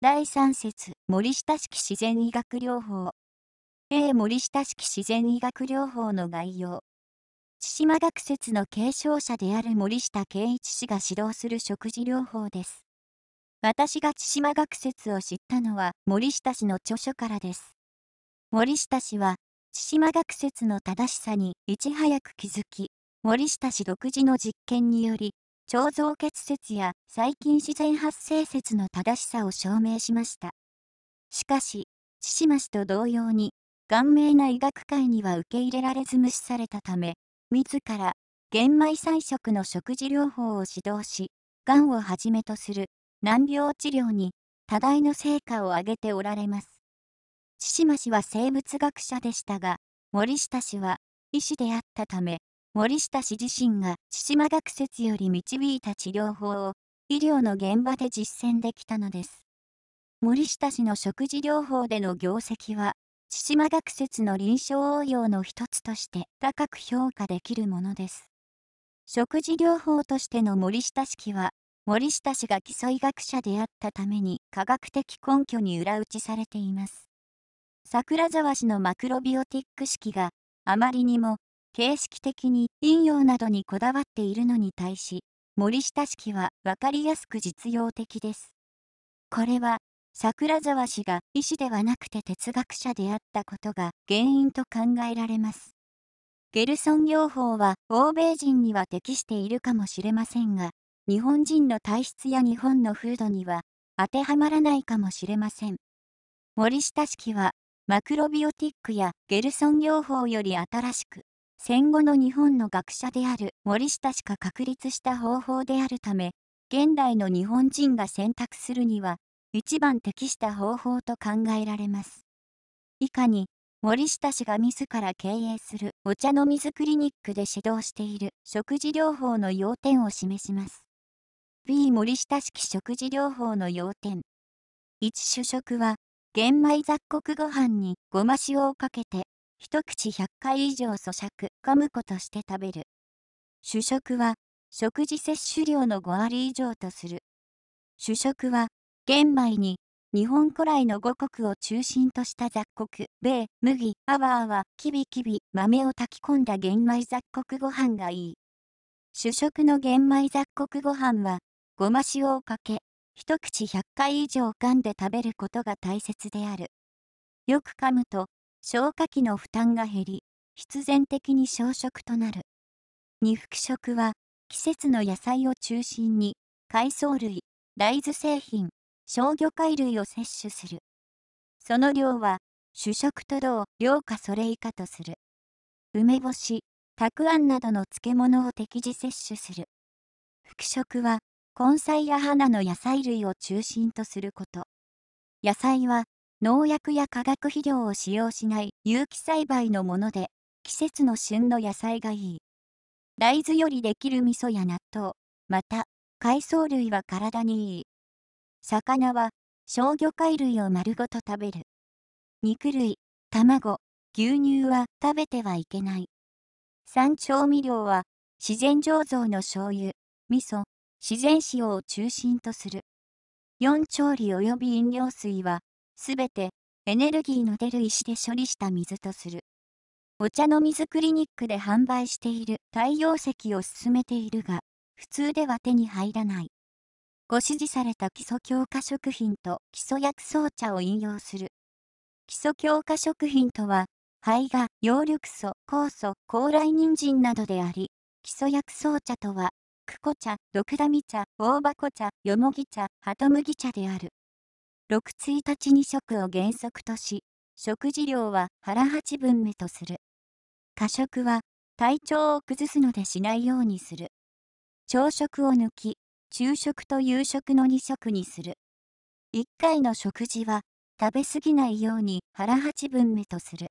第3節森下式自然医学療法 A 森下式自然医学療法の概要千島学説の継承者である森下圭一氏が指導する食事療法です私が千島学説を知ったのは森下氏の著書からです森下氏は千島学説の正しさにいち早く気づき森下氏独自の実験により腸造血説や細菌自然発生説の正しさを証明しました。しかし、千島氏と同様に、顔面な医学界には受け入れられず無視されたため、自ら、玄米菜食の食事療法を指導し、がんをはじめとする難病治療に多大の成果を上げておられます。千島氏は生物学者でしたが、森下氏は医師であったため、森下氏自身が千島学説より導いた治療法を医療の現場で実践できたのです。森下氏の食事療法での業績は、千島学説の臨床応用の一つとして高く評価できるものです。食事療法としての森下式は、森下氏が基礎医学者であったために科学的根拠に裏打ちされています。桜沢氏のマクロビオティック式があまりにも形式的に引用などにこだわっているのに対し、森下式は分かりやすく実用的です。これは、桜沢氏が医師ではなくて哲学者であったことが原因と考えられます。ゲルソン療法は欧米人には適しているかもしれませんが、日本人の体質や日本の風土には当てはまらないかもしれません。森下式はマクロビオティックやゲルソン療法より新しく、戦後の日本の学者である森下しか確立した方法であるため、現代の日本人が選択するには、一番適した方法と考えられます。以下に、森下氏が自ら経営するお茶の水クリニックで指導している食事療法の要点を示します。B 森下式食事療法の要点1主食は玄米雑穀ご飯にごま塩をかけて一口100回以上咀嚼、噛むことして食べる。主食は、食事摂取量の5割以上とする。主食は、玄米に、日本古来の五穀を中心とした雑穀、米、麦、アワーは、きびきび、豆を炊き込んだ玄米雑穀ご飯がいい。主食の玄米雑穀ご飯は、ごま塩をかけ、一口100回以上噛んで食べることが大切である。よく噛むと、消化器の負担が減り、必然的に消食となる。二服食は、季節の野菜を中心に、海藻類、大豆製品、小魚介類を摂取する。その量は、主食と同量かそれ以下とする。梅干し、たくあんなどの漬物を適時摂取する。副食は、根菜や花の野菜類を中心とすること。野菜は、農薬や化学肥料を使用しない有機栽培のもので、季節の旬の野菜がいい。大豆よりできる味噌や納豆、また、海藻類は体にいい。魚は、小魚介類を丸ごと食べる。肉類、卵、牛乳は食べてはいけない。産調味料は、自然醸造の醤油、味噌、自然塩を中心とする。4調理及び飲料水は、すべてエネルギーの出る石で処理した水とする。お茶の水クリニックで販売している太陽石を勧めているが、普通では手に入らない。ご指示された基礎強化食品と基礎薬草茶を引用する。基礎強化食品とは、肺が葉緑素、酵素、高麗人参などであり、基礎薬草茶とは、クコ茶、ドクダミ茶、大箱茶、よもぎ茶、ハトムギ茶である。6日に食を原則とし、食事量は腹8分目とする。過食は体調を崩すのでしないようにする。朝食を抜き、昼食と夕食の2食にする。1回の食事は食べ過ぎないように腹8分目とする。